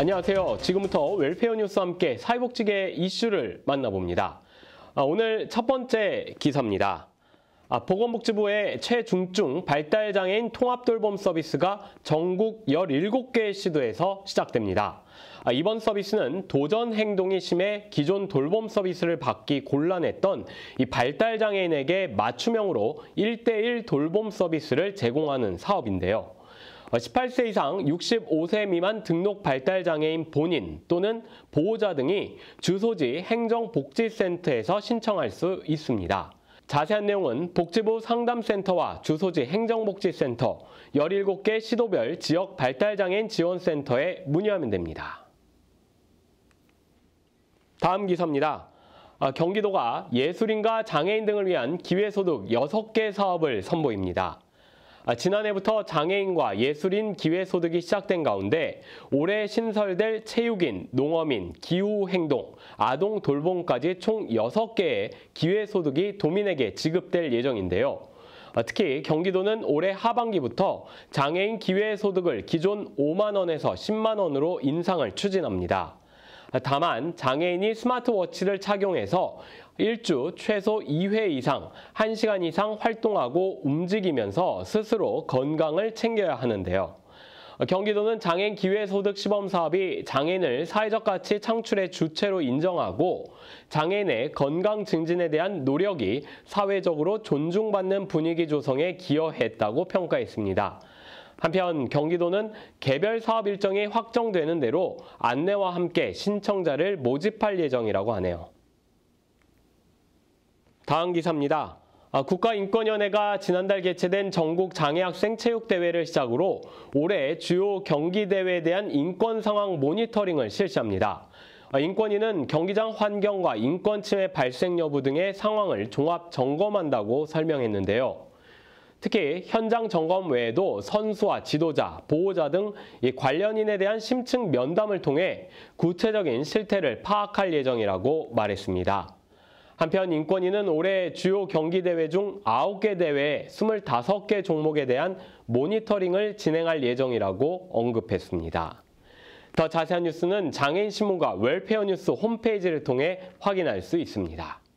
안녕하세요. 지금부터 웰페어 뉴스와 함께 사회복지계 이슈를 만나봅니다. 아, 오늘 첫 번째 기사입니다. 아, 보건복지부의 최중증 발달장애인 통합돌봄 서비스가 전국 17개 시도에서 시작됩니다. 아, 이번 서비스는 도전 행동이 심해 기존 돌봄 서비스를 받기 곤란했던 이 발달장애인에게 맞춤형으로 1대1 돌봄 서비스를 제공하는 사업인데요. 18세 이상 65세 미만 등록 발달장애인 본인 또는 보호자 등이 주소지 행정복지센터에서 신청할 수 있습니다. 자세한 내용은 복지부 상담센터와 주소지 행정복지센터 17개 시도별 지역 발달장애인 지원센터에 문의하면 됩니다. 다음 기사입니다. 아, 경기도가 예술인과 장애인 등을 위한 기회소득 6개 사업을 선보입니다. 아, 지난해부터 장애인과 예술인 기회소득이 시작된 가운데 올해 신설될 체육인, 농어민, 기후행동, 아동 돌봄까지 총 6개의 기회소득이 도민에게 지급될 예정인데요. 아, 특히 경기도는 올해 하반기부터 장애인 기회소득을 기존 5만 원에서 10만 원으로 인상을 추진합니다. 다만 장애인이 스마트워치를 착용해서 일주 최소 2회 이상 1시간 이상 활동하고 움직이면서 스스로 건강을 챙겨야 하는데요. 경기도는 장애인 기회소득 시범 사업이 장애인을 사회적 가치 창출의 주체로 인정하고 장애인의 건강 증진에 대한 노력이 사회적으로 존중받는 분위기 조성에 기여했다고 평가했습니다. 한편 경기도는 개별 사업 일정이 확정되는 대로 안내와 함께 신청자를 모집할 예정이라고 하네요. 다음 기사입니다. 아, 국가인권위원회가 지난달 개최된 전국 장애학생 체육대회를 시작으로 올해 주요 경기대회에 대한 인권 상황 모니터링을 실시합니다. 아, 인권위는 경기장 환경과 인권 침해 발생 여부 등의 상황을 종합 점검한다고 설명했는데요. 특히 현장 점검 외에도 선수와 지도자, 보호자 등 관련인에 대한 심층 면담을 통해 구체적인 실태를 파악할 예정이라고 말했습니다. 한편 인권위는 올해 주요 경기대회 중 9개 대회 25개 종목에 대한 모니터링을 진행할 예정이라고 언급했습니다. 더 자세한 뉴스는 장애인신문과 웰페어뉴스 홈페이지를 통해 확인할 수 있습니다.